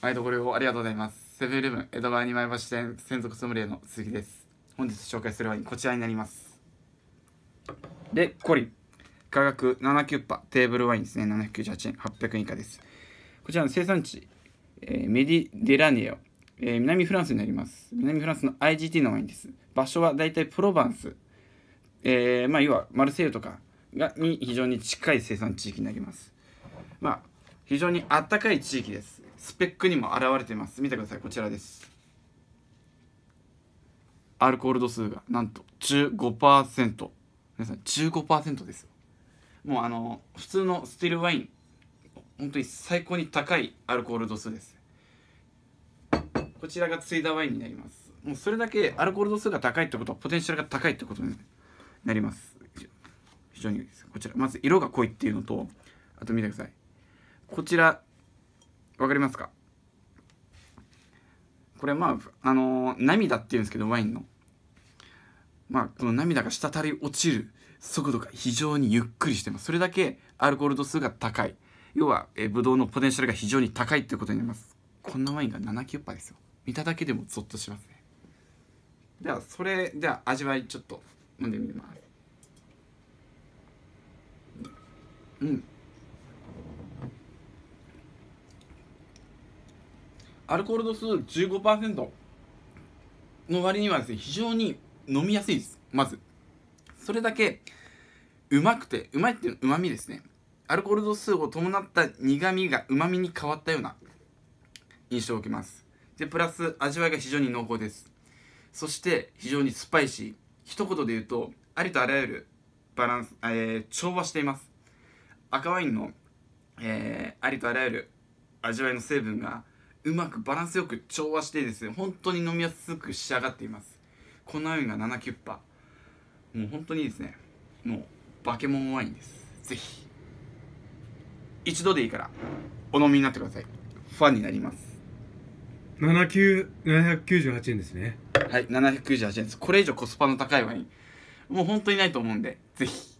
毎度ごありがとうございます。セブンイレブン江戸川二枚橋店専属ソムリエの鈴木です。本日紹介するワイン、こちらになります。で、コリ。価格7キュッパ、テーブルワインですね。798円、800円以下です。こちらの生産地、えー、メディ・デラニオ、えー、南フランスになります。南フランスの IGT のワインです。場所はだいたいプロヴァンス、えー、まあ、要はマルセイユとかがに非常に近い生産地域になります。まあ非常にあったかい地域ですスペックにも現れています見てくださいこちらですアルコール度数がなんと15%皆さん15%ですもうあの普通のスティルワイン本当に最高に高いアルコール度数ですこちらがついだワインになりますもうそれだけアルコール度数が高いってことはポテンシャルが高いってことになります非常にこちらまず色が濃いっていうのとあと見てくださいこちら分かりますかこれまああのー、涙っていうんですけどワインのまあこの涙が滴り落ちる速度が非常にゆっくりしてますそれだけアルコール度数が高い要はえブドウのポテンシャルが非常に高いっていうことになりますこんなワインが7キュッパですよ見ただけでもゾッとしますねではそれでは味わいちょっと飲んでみますうんアルコール度数15%の割にはですね非常に飲みやすいですまずそれだけうまくてうまいっていうのはうまみですねアルコール度数を伴った苦みがうまみに変わったような印象を受けますでプラス味わいが非常に濃厚ですそして非常にスパイシー一言で言うとありとあらゆるバランス、えー、調和しています赤ワインの、えー、ありとあらゆる味わいの成分がうまくバランスよく調和してですね本当に飲みやすく仕上がっていますこのインが7キュッパもう本当にですねもうバケモンワインですぜひ一度でいいからお飲みになってくださいファンになります798円ですねはい798円ですこれ以上コスパの高いワインもう本当にないと思うんでぜひ